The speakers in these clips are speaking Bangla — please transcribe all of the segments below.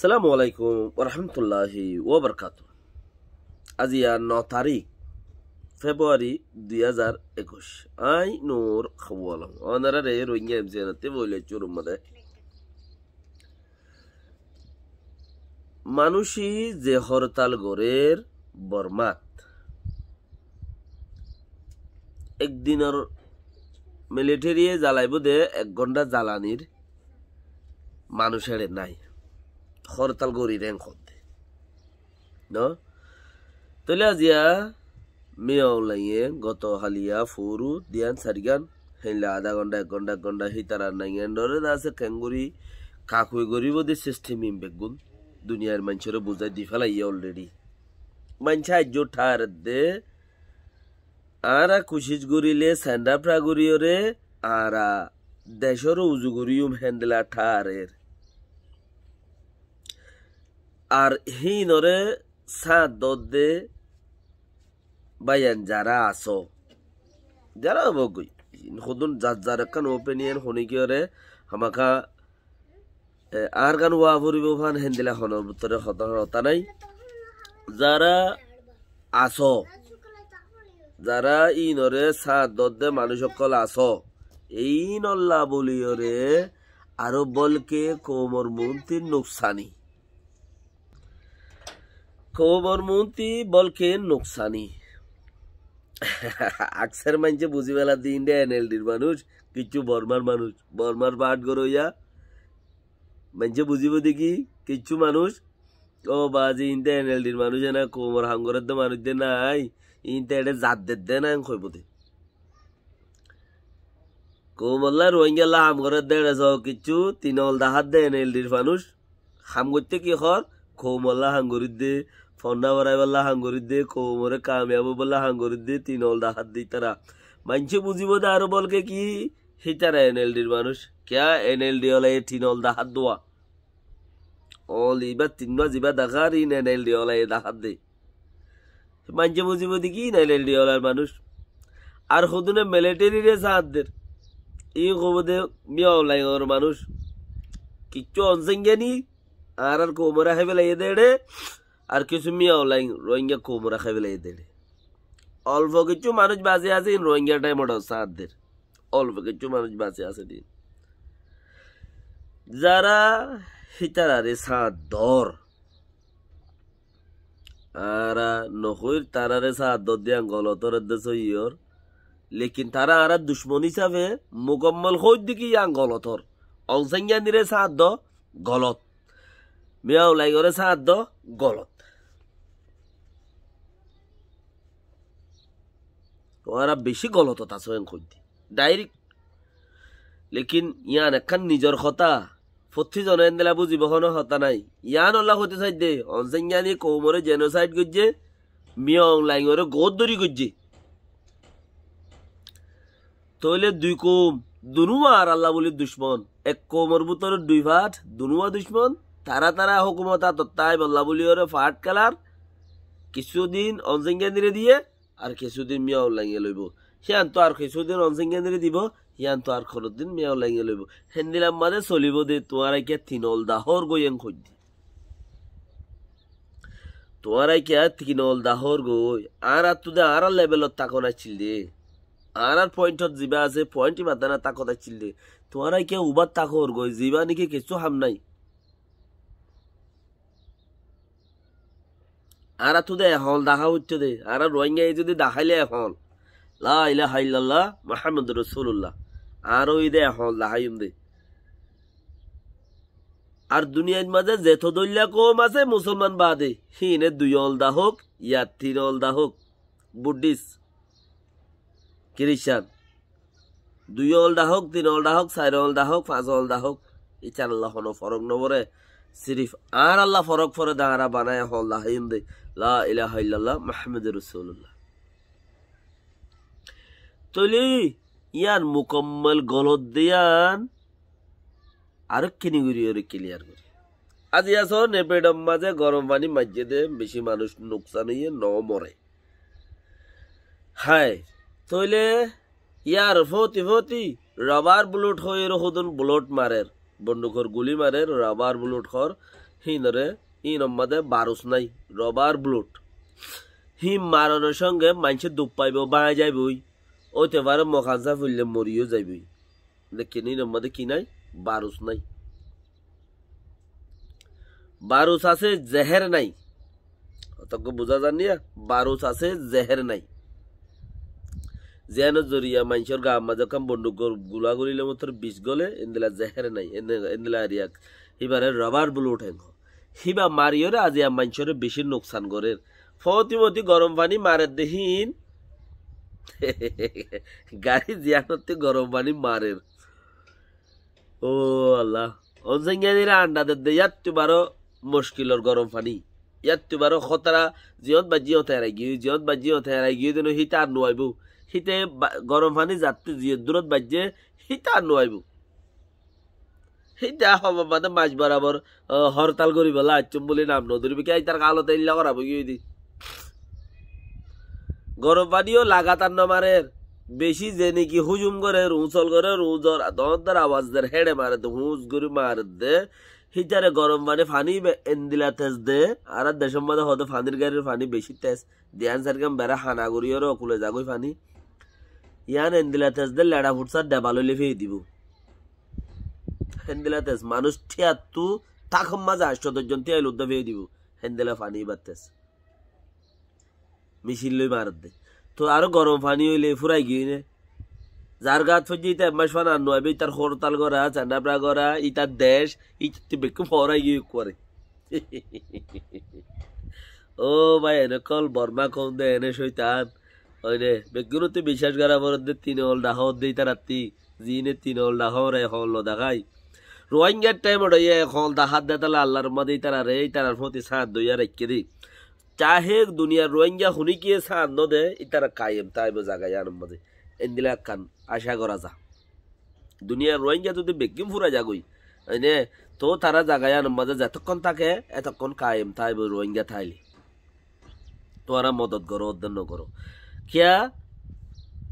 সালামু আলাইকুম রহমতুল্লাহি ওবরকাত আজিয়া ন তারিখ ফেব্রুয়ারি দুই হাজার একুশ আই নূর খাবু অনারা রে রোহিঙ্গা জেনাতে বইলে চুরুমাদে মানুষই যে হরতাল গড়ের বর্মাত একদিনের মিলিটারিয়ে জ্বালাইব দে এক ঘন্টা জ্বালানির মানুষের নাই খরতাল গরি রেং খতে ন তলে আজিয়া মেয়াও লাইয়ে গত হালিয়া ফুরু দিয়ান সারিগান হেলা আধা ঘন্টা এক ঘন্টা এক ঘন্টা হিতারা নাইয়ান ডরে আছে ক্যাঙ্গুরি কাকুই গরিব দি সিস্টেম ইম্বেগুন দুনিয়ার মানুষের বুঝাই দি ফেলাই অলরেডি মানুষ জো ঠার দে আর কুশিস গরিলে স্যান্ডা প্রাগুরিয়রে আর দেশরও উজু গরিয়ম হ্যান্ডেলা ঠারের আর হিনরে সাঁত দে বাইয়ান যারা আস যারা অবগই সদন যার যার একখান ওপেনিয়ান শনিকিয়রে আমাকা আর গান ওয়া ফুরিব ফান হেন্দিলা হনর ভিতরে হতা নাই যারা আস যারা ইনরে সাঁত দে মানুষ সকল আস এই নল্লা বলিয়রে আরো বলকে কোমর মন্ত্রীর নুকসানি খবর মন্ত্রী বলকে নোকসানি আকসার মানছে বুঝি বেলা দিন এনএলডির মানুষ কিছু বর্মার মানুষ বর্মার পাট গরইয়া মানছে বুঝিব দেখি কিছু মানুষ ও বাজি ইনতে এনএলডির মানুষ না কোমর হাঙ্গরের তো মানুষ দে নাই ইনতে এটা জাতদের দে না খইব দে কোমল্লা রোহিঙ্গাল্লা হামগরের দে এটা সব কিছু তিন হল দাহাত দে এনএলডির মানুষ হাম করতে কি হর কোমল্লা হাঙ্গরির দে ফন্না বরাই বললা হাঙ্গরি দে কোমরে কামিয়াব বললা হাঙ্গরি দে তিন হল দাহাত দিই তারা মানছে বুঝিব দে আরো বলকে কি হিতারা এনএলডির মানুষ ক্যা এনএলডি হলে তিন হল দাহাত দোয়া অল ইবার তিনবার জিবা দেখার ইন এনএলডি হলে দাহাত দে মানছে বুঝিব দি কি এনএলডি হলার মানুষ আর সদুনে মিলিটারি রে সাহায্যের ই কব দে মিয়া ওলাইঙর মানুষ কিচ্ছু অনসেঙ্গে নি আর আর কোমরা হেবে লাগিয়ে দে আর কিছু মিয়াও লাইন রোহিঙ্গা কোমরা খাই ফেলাই দেয় অল্প কিছু মানুষ বাঁচে আছে রোহিঙ্গা টাইম সাহায্যের অল্প কিছু মানুষ বাঁচে আছে দিন যারা হিতারারে সাঁত দর আর নহইর তারারে সাহায্য দিয়া গলতর ইয়র লেকিন তারা আর দুশ্মন হিসাবে মুকম্মল হই দিকে ইয়াং গলতর অংসাইয়া নিরে সাঁত দ গলত মেয়াও লাইগরে সাঁত দ গলত ওরা বেশি গলততা স্বয়ং খুঁজতে ডাইরেক্ট লেকিন ইয়ান একখান নিজের কথা ফথি জনেন দিলা বুঝি বহন হতা নাই ইয়ান অল্লাহ হতে সাইড দে অনসেঞ্জানি কৌমরে জেনোসাইড গজ্জে মিয়ং লাইঙরে গোদ দরি গজ্জে তইলে দুই কোম দুনুয়া আর আল্লাহ বলি দুশ্মন এক কোমর বুতর দুই ভাট দুনুয়া দুশ্মন তারা তারা হুকুমতা তত্তায় বল্লা বলি ওরে ফাট কালার কিছুদিন অনসেঞ্জানিরে দিয়ে আৰু কিছুদিন মিয়াও লাগিয়ে লইব সিয়ান তো আর কিছুদিন অঞ্চল কেন্দ্রে দিব সিয়ান তো আর খরচ দিন মিয়া লাগিয়ে লইব হেন দিলাম মানে চলিব দে তোমার আইকিয়া তিনল দাহর গইয়েন খোঁজ দি তোমার আইকিয়া তিনল দাহৰ গৈ আৰ আৰ তুদে আৰ আৰ লেভেলত তাক নাছিল দে আৰ আৰ পইণ্টত যিবা আছে পয়েন্টই মাতানা তাকত আছিল দে তোমাৰ আইকিয়া উবাত তাকৰ গই যিবা নেকি কিছু হাম নাই আর দে এখন দেখা হচ্ছে দে আর রোহিঙ্গা এই যদি দেখাইলে এখন লা হাইল্লাহ মাহমুদ রসুল্লাহ আর ওই দে এখন দেখাইম দে আর দুনিয়ার মাঝে জেথ দলিয়া কম আছে মুসলমান বাদে হিনে দুই অলদা হোক ইয়ার তিন অলদা হোক বুদ্ধিস্ট খ্রিস্টান দুই অলদা হোক তিন অলদা হোক চার অলদা হোক পাঁচ অলদা হোক ইচ্ছা আল্লাহ হনো ফরক নবরে সিরিফ আর আল্লাহ ফরক ফরে দাঁড়া বানায় হল হিম দেয় লা মুকম্মল গলত দিয়ান আর কিনি ক্লিয়ার করি আজি আস মাঝে গরম পানি মাজিয়ে দে বেশি মানুষ নোকসান হইয়ে ন মরে হায় তৈলে ইয়ার ফতি ফতি রাবার বুলট হয়ে রহুদন বুলট মারের বন্দুকর গুলি মারের রাবার বুলট হর হিনরে ই নম্বদে বারুস নাই রবার ব্লুট হি মারণের সঙ্গে মানুষে দুপ পাইব বাঁ যাইব ওইতে পারে মখানসা ফুললে মরিও যাইব দেখেন ই নম্বদে কি নাই বারুস নাই বারুস আছে জেহের নাই অতকে বোঝা যান না বারুস আছে জেহের নাই জেহানো জরিয়া মানুষের গা মাঝে কাম বন্দুক গুলা গলিলে মতো বিষ গলে এন্দিলা জেহের নাই এন্দিলা এরিয়া এবারে রবার ব্লুট হ্যাঙ্গ হিবা মারিয়রে আজিয়া মাইনসরে বেশি নোকসান করেন ফতিমতি গরম পানি মারে দেহীন গাড়ি জিয়ানতে গরম পানি মারের ও আল্লাহ অনসংজ্ঞানীরা আন্ডাদের দে ইয়াত তোমারও মুশকিলর গরম পানি ইয়াত তোমারও খতরা জিয়ত বা জিয়ত হেরাই গিয়ে জিয়ত বা জিয়ত হেরাই গিয়ে যেন সীতা আর নোয়াইব সীতে গরম পানি যাতে জিয়ত দূরত বাজ্যে সীতা আর নোয়াইব সেইটা মানে মাছ বরাবর হরতাল করিব লাচুম বলে নাম নদরিবে কি তার কালো তেলিলা করাব কি দি গরম পানিও লাগাতার নমারের বেশি যে নাকি হুজুম করে উঁচল করে রুজর দর আওয়াজ দের হেড়ে মারে তো হুঁজ করে মার দে হিটারে গরম পানি ফানি এন্দিলা তেজ দে আর দেশের মধ্যে হতে ফানির গাড়ির ফানি বেশি তেজ দিয়ান সারকাম বেড়া হানা করিও কুলে যাগই ফানি ইয়ান এন্দিলা তেজ দে লেড়া ফুটসার ডেবালো লিফেই দিব হেন্দেলা তেস মানুষ ঠিয়াত্তু তাক মাজা সদর্জন তিয়া লুদ্ধ ফিয়ে দিব হেন্দেলা পানি বাড়তেস মিছিল লই মারত দে তো আরো গরম পানি হইলে ফুরাই গিয়ে নে যার গাত ফজি ইতা এক মাস ফান আন্ন হবে ইতার হরতাল করা চান্দাপড়া করা ইতার দেশ ইতি বেকু ফরাই গিয়ে করে ও ভাই এনে কল বর্মা কম দে এনে শৈতান ওই রে বেগুন তুই বিশ্বাস করা বরদের তিন হল ডাহ দে ইতার রাত্রি জিনে তিন হল ডাহ রে হল দেখাই রোহিঙ্গার টাইম ডইয়া এখন দা হাত দে তালা আল্লাহর মাদি তারা রে তারার প্রতি সাঁত দইয়া রেখে দি চাহে দুনিয়ার রোহিঙ্গা শুনি গিয়ে সাঁত নদে ইতারা কায়েম তাইবে জাগাই আর মাদি এন্দিলা কান আশা করা যা দুনিয়ার রোহিঙ্গা যদি বেকিম ফুরা যাগই এনে তো তারা জাগাই আর মাদে যতক্ষণ থাকে এতক্ষণ কায়েম তাইবে রোহিঙ্গা থাইলি তোরা মদত করো অধ্যয়ন করো কিয়া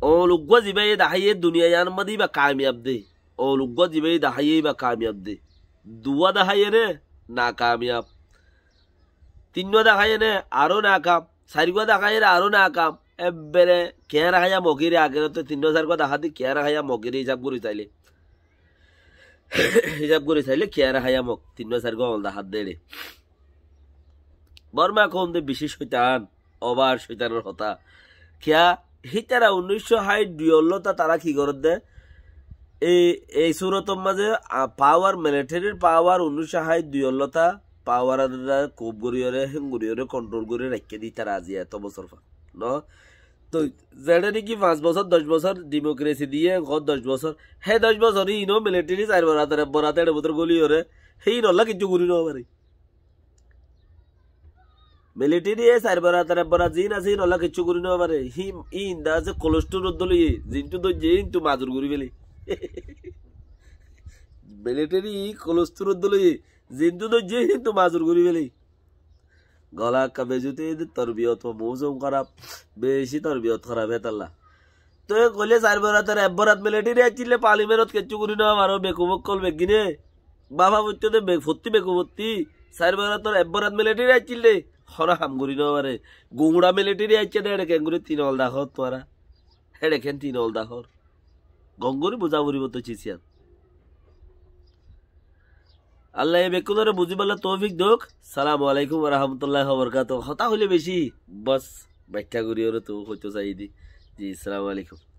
ও লুগুয়া জিবে দাহাইয়ে দুনিয়া ইয়ান মাদি বা কামিয়াব দেই और लुगो दिबे दहाइए बा कामयाब दे दुआ दहाइए ने नाकामयाब তিনো দেখায় নে আরও না কাম চারিগো দেখায় রে আরও না কাম এবারে কে রাখাইয়া মগিরে আগে তো তিনো চারিগো দেখা দি কে রাখাইয়া মগিরে হিসাব করে চাইলে হিসাব করে চাইলে কে রাখাইয়া মগ তিনো চারিগো অল দেখাত দেড়ে বর্মা কম দে বিশেষ শৈতান অবার শৈতানের কথা খেয়া হিতারা উনিশশো ষাট দুই তা তারা কি করত দে এই এই সুরতম মাঝে পাওয়ার মিলিটারির পাওয়ার অনুসাহায় দুইলতা পাওয়ার কোপ গড়িয়রে হেঙ্গুরিয়রে কন্ট্রোল করে রেখে দিই তারা আজি এত বছর ন তো যেটা নাকি পাঁচ বছর দশ বছর ডেমোক্রেসি দিয়ে ঘর দশ বছর হে দশ বছর ইনো মিলিটারি চার বরাতে বরাতে এড় বছর গলি ওরে সেই নল্লা কিছু করি নেওয়া পারি মিলিটারি এ চার বরা তারা বরা জিন আছে নল্লা কিছু করি নেওয়া পারে হি ই ইন্দা যে কোলেস্ট্রল দলি জিনটো তো জিন তু মাজুর করি পেলি মিলিটারি কলস্তুর জিন্দু যে হিন্দু মাজুর ঘুরি ফেলি গলা কাবে জুতে তরবিয়ত মৌসুম খারাপ বেশি তরবিয়ত খারাপ হেতাল্লা তো কলে চার বরাত আর এক বরাত মিলিটারি আছিলে মেরত কেঁচু করি নাম আরো বেকুমক কল বেগিনে বাবা বুঝছো তো ফত্তি বেকুমত্তি চার বরাত আর এক বরাত মিলিটারি আছিলে হরা হাম ঘুরি নাম আরে গুমড়া মিলিটারি আছে দে এড়ে কেঙ্গুরি তিন হল দাহর তোরা এড়ে কেন তিন অল দাহর গঙ্গরি বুঝা পড়িব তো চিসিয়াত আল্লাহ বেকুলরে বুঝিবালে তৌফিক দোক সালাম আলাইকুম রহমতুল্লাহ বরকাত হতা হইলে বেশি বস ব্যাখ্যা করি ওর তো হইতো চাই দি জি সালাম আলাইকুম